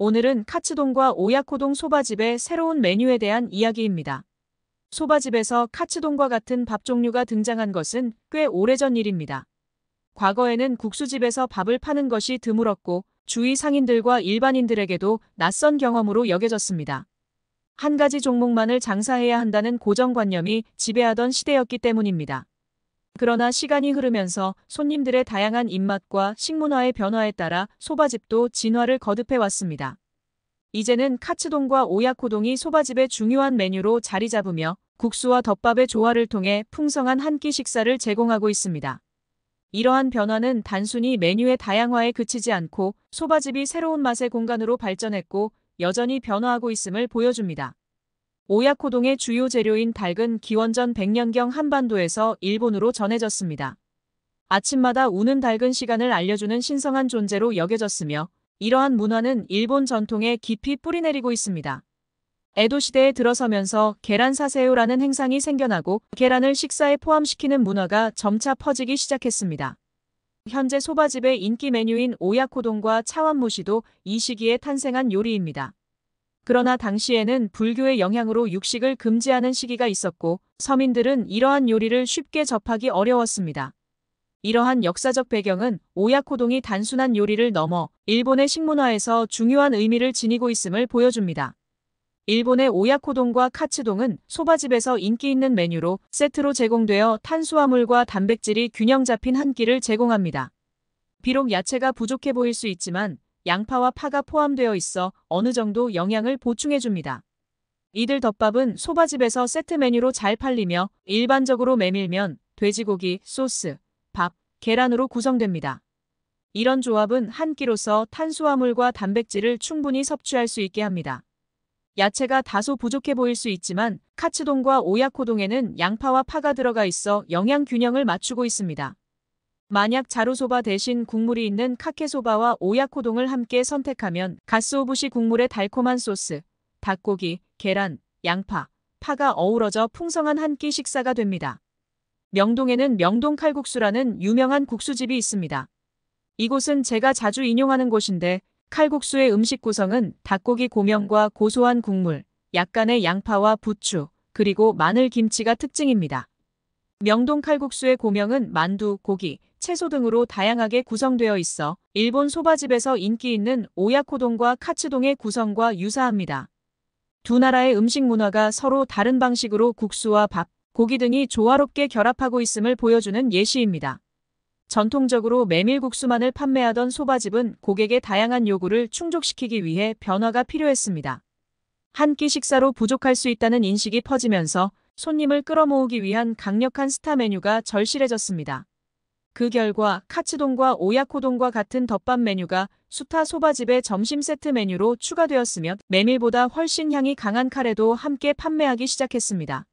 오늘은 카츠동과 오야코동 소바집의 새로운 메뉴에 대한 이야기입니다. 소바집에서 카츠동과 같은 밥 종류가 등장한 것은 꽤 오래전 일입니다. 과거에는 국수집에서 밥을 파는 것이 드물었고 주위 상인들과 일반인들에게도 낯선 경험으로 여겨졌습니다. 한 가지 종목만을 장사해야 한다는 고정관념이 지배하던 시대였기 때문입니다. 그러나 시간이 흐르면서 손님들의 다양한 입맛과 식문화의 변화에 따라 소바집도 진화를 거듭해왔습니다. 이제는 카츠동과 오야코동이 소바집의 중요한 메뉴로 자리 잡으며 국수와 덮밥의 조화를 통해 풍성한 한 끼 식사를 제공하고 있습니다. 이러한 변화는 단순히 메뉴의 다양화에 그치지 않고 소바집이 새로운 맛의 공간으로 발전했고 여전히 변화하고 있음을 보여줍니다. 오야코동의 주요 재료인 닭은 기원전 100년경 한반도에서 일본으로 전해졌습니다. 아침마다 우는 닭은 시간을 알려주는 신성한 존재로 여겨졌으며 이러한 문화는 일본 전통에 깊이 뿌리내리고 있습니다. 에도 시대에 들어서면서 계란 사세요라는 행상이 생겨나고 계란을 식사에 포함시키는 문화가 점차 퍼지기 시작했습니다. 현재 소바집의 인기 메뉴인 오야코동과 차완무시도 이 시기에 탄생한 요리입니다. 그러나 당시에는 불교의 영향으로 육식을 금지하는 시기가 있었고 서민들은 이러한 요리를 쉽게 접하기 어려웠습니다. 이러한 역사적 배경은 오야코동이 단순한 요리를 넘어 일본의 식문화에서 중요한 의미를 지니고 있음을 보여줍니다. 일본의 오야코동과 카츠동은 소바집에서 인기 있는 메뉴로 세트로 제공되어 탄수화물과 단백질이 균형 잡힌 한 끼를 제공합니다. 비록 야채가 부족해 보일 수 있지만 양파와 파가 포함되어 있어 어느 정도 영양을 보충해줍니다. 이들 덮밥은 소바집에서 세트 메뉴로 잘 팔리며 일반적으로 메밀면, 돼지고기, 소스, 밥, 계란으로 구성됩니다. 이런 조합은 한 끼로서 탄수화물과 단백질을 충분히 섭취할 수 있게 합니다. 야채가 다소 부족해 보일 수 있지만 카츠동과 오야코동에는 양파와 파가 들어가 있어 영양 균형을 맞추고 있습니다. 만약 자루소바 대신 국물이 있는 카케소바와 오야코동을 함께 선택하면 가스오부시 국물의 달콤한 소스, 닭고기, 계란, 양파, 파가 어우러져 풍성한 한 끼 식사가 됩니다. 명동에는 명동 칼국수라는 유명한 국수집이 있습니다. 이곳은 제가 자주 인용하는 곳인데 칼국수의 음식 구성은 닭고기 고명과 고소한 국물, 약간의 양파와 부추, 그리고 마늘 김치가 특징입니다. 명동 칼국수의 고명은 만두, 고기, 채소 등으로 다양하게 구성되어 있어 일본 소바집에서 인기 있는 오야코동과 카츠동의 구성과 유사합니다. 두 나라의 음식 문화가 서로 다른 방식으로 국수와 밥, 고기 등이 조화롭게 결합하고 있음을 보여주는 예시입니다. 전통적으로 메밀국수만을 판매하던 소바집은 고객의 다양한 요구를 충족시키기 위해 변화가 필요했습니다. 한 끼 식사로 부족할 수 있다는 인식이 퍼지면서 손님을 끌어모으기 위한 강력한 스타 메뉴가 절실해졌습니다. 그 결과 카츠동과 오야코동과 같은 덮밥 메뉴가 수타 소바집의 점심 세트 메뉴로 추가되었으며 메밀보다 훨씬 향이 강한 카레도 함께 판매하기 시작했습니다.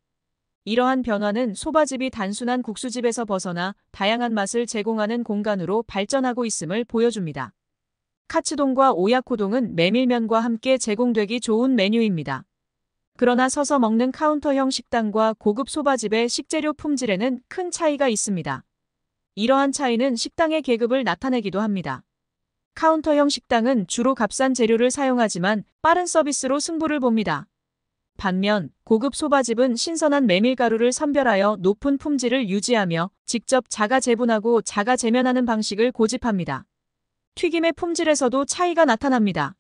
이러한 변화는 소바집이 단순한 국수집에서 벗어나 다양한 맛을 제공하는 공간으로 발전하고 있음을 보여줍니다. 카츠동과 오야코동은 메밀면과 함께 제공되기 좋은 메뉴입니다. 그러나 서서 먹는 카운터형 식당과 고급 소바집의 식재료 품질에는 큰 차이가 있습니다. 이러한 차이는 식당의 계급을 나타내기도 합니다. 카운터형 식당은 주로 값싼 재료를 사용하지만 빠른 서비스로 승부를 봅니다. 반면 고급 소바집은 신선한 메밀가루를 선별하여 높은 품질을 유지하며 직접 자가 재분하고 자가 재면하는 방식을 고집합니다. 튀김의 품질에서도 차이가 나타납니다.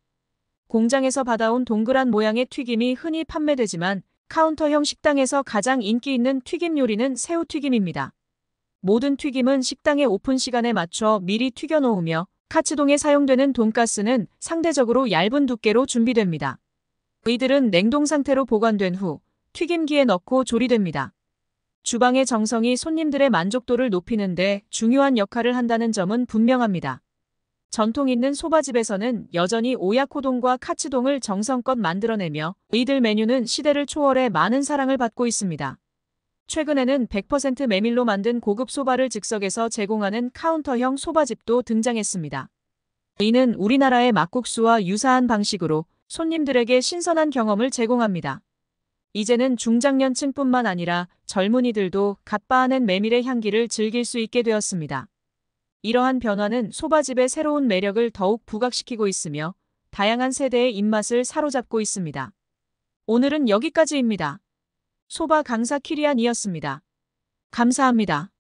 공장에서 받아온 동그란 모양의 튀김이 흔히 판매되지만 카운터형 식당에서 가장 인기 있는 튀김 요리는 새우튀김입니다. 모든 튀김은 식당의 오픈 시간에 맞춰 미리 튀겨놓으며 카츠동에 사용되는 돈가스는 상대적으로 얇은 두께로 준비됩니다. 이들은 냉동 상태로 보관된 후 튀김기에 넣고 조리됩니다. 주방의 정성이 손님들의 만족도를 높이는데 중요한 역할을 한다는 점은 분명합니다. 전통 있는 소바집에서는 여전히 오야코동과 카츠동을 정성껏 만들어내며 이들 메뉴는 시대를 초월해 많은 사랑을 받고 있습니다. 최근에는 100% 메밀로 만든 고급 소바를 즉석에서 제공하는 카운터형 소바집도 등장했습니다. 이는 우리나라의 막국수와 유사한 방식으로 손님들에게 신선한 경험을 제공합니다. 이제는 중장년층뿐만 아니라 젊은이들도 갓바아낸 메밀의 향기를 즐길 수 있게 되었습니다. 이러한 변화는 소바집의 새로운 매력을 더욱 부각시키고 있으며 다양한 세대의 입맛을 사로잡고 있습니다. 오늘은 여기까지입니다. 소바 강사 키리안이었습니다. 감사합니다.